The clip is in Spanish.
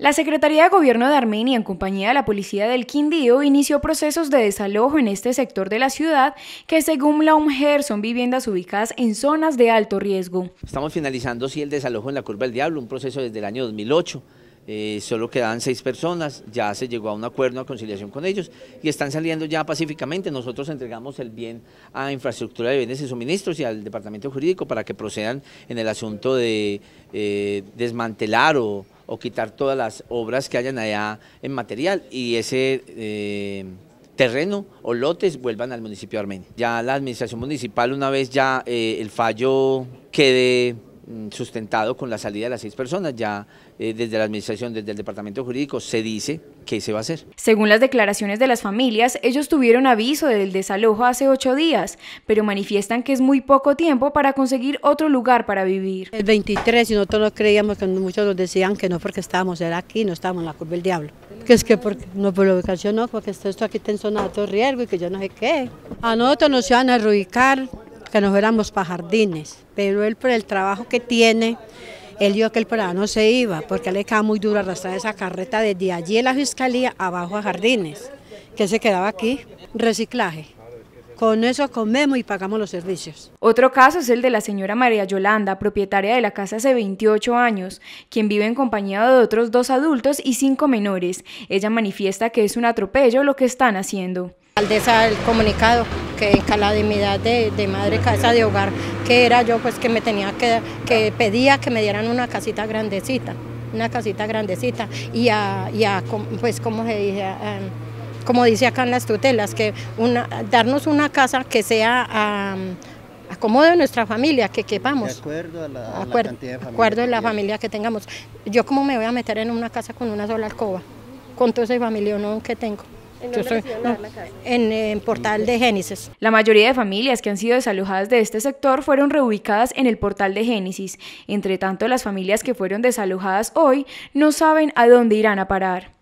La Secretaría de Gobierno de Armenia, en compañía de la Policía del Quindío, inició procesos de desalojo en este sector de la ciudad, que según la UMGER son viviendas ubicadas en zonas de alto riesgo. Estamos finalizando sí el desalojo en la Curva del Diablo, un proceso desde el año 2008. Eh, solo quedan seis personas, ya se llegó a un acuerdo, a conciliación con ellos y están saliendo ya pacíficamente. Nosotros entregamos el bien a infraestructura de bienes y suministros y al departamento jurídico para que procedan en el asunto de eh, desmantelar o o quitar todas las obras que hayan allá en material y ese eh, terreno o lotes vuelvan al municipio de Armenia. Ya la administración municipal una vez ya eh, el fallo quede Mm, sustentado con la salida de las seis personas. Ya eh, desde la administración, desde el departamento jurídico, se dice que se va a hacer. Según las declaraciones de las familias, ellos tuvieron aviso del desalojo hace ocho días, pero manifiestan que es muy poco tiempo para conseguir otro lugar para vivir. El 23 y nosotros no creíamos que muchos nos decían que no porque estábamos era aquí, no estábamos en la curva del diablo. Que es que porque, no por la ubicación no, porque esto, esto aquí está en zona de riesgo y que yo no sé qué. A nosotros nos iban a reubicar que nos fuéramos para jardines, pero él por el trabajo que tiene, él dijo que el para no se iba, porque le quedaba muy duro arrastrar esa carreta desde allí a la fiscalía abajo a jardines, que se quedaba aquí, reciclaje. Con eso comemos y pagamos los servicios. Otro caso es el de la señora María Yolanda, propietaria de la casa hace 28 años, quien vive en compañía de otros dos adultos y cinco menores. Ella manifiesta que es un atropello lo que están haciendo de el comunicado que en calamidad de, de, madre casa de hogar que era yo pues que me tenía que, que pedía que me dieran una casita grandecita, una casita grandecita y a, pues como se dice, como dice acá en las tutelas, que una, darnos una casa que sea um, de nuestra familia, que quepamos. De acuerdo a la, cantidad de familia. acuerdo a la familia que tengamos. Yo como me voy a meter en una casa con una sola alcoba, con todo ese no que tengo. Eh, ¿En Portal de Génesis. La mayoría de familias que han sido desalojadas de este sector fueron reubicadas en el Portal de Génesis. Entre tanto, las familias que fueron desalojadas hoy no saben a dónde irán a parar.